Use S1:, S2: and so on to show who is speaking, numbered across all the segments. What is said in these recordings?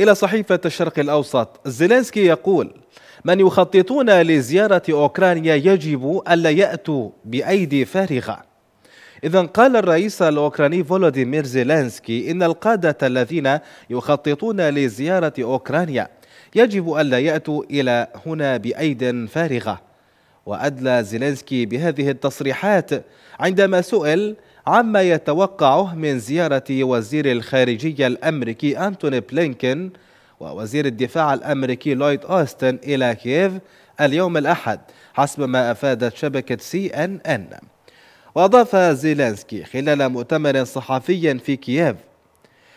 S1: إلى صحيفة الشرق الأوسط زيلينسكي يقول من يخططون لزيارة أوكرانيا يجب ألا يأتوا بأيدي فارغة إذا قال الرئيس الأوكراني فولوديمير زيلينسكي إن القادة الذين يخططون لزيارة أوكرانيا يجب ألا يأتوا إلى هنا بأيد فارغة وأدلى زيلينسكي بهذه التصريحات عندما سئل عما يتوقعه من زيارة وزير الخارجية الأمريكي أنتوني بلينكن ووزير الدفاع الأمريكي لويد أوستن إلى كييف اليوم الأحد حسب ما أفادت شبكة سي أن أن وأضاف زيلينسكي خلال مؤتمر صحفي في كييف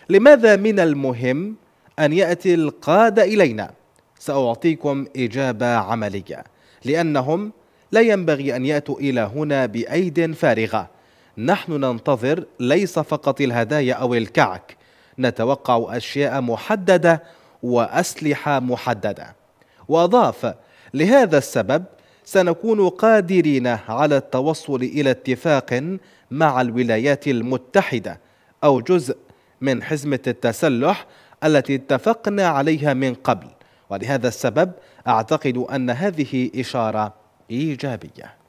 S1: لماذا من المهم أن يأتي القادة إلينا؟ سأعطيكم إجابة عملية لأنهم لا ينبغي أن يأتوا إلى هنا بأيد فارغة نحن ننتظر ليس فقط الهدايا أو الكعك نتوقع أشياء محددة وأسلحة محددة وأضاف لهذا السبب سنكون قادرين على التوصل إلى اتفاق مع الولايات المتحدة أو جزء من حزمة التسلح التي اتفقنا عليها من قبل ولهذا السبب أعتقد أن هذه إشارة إيجابية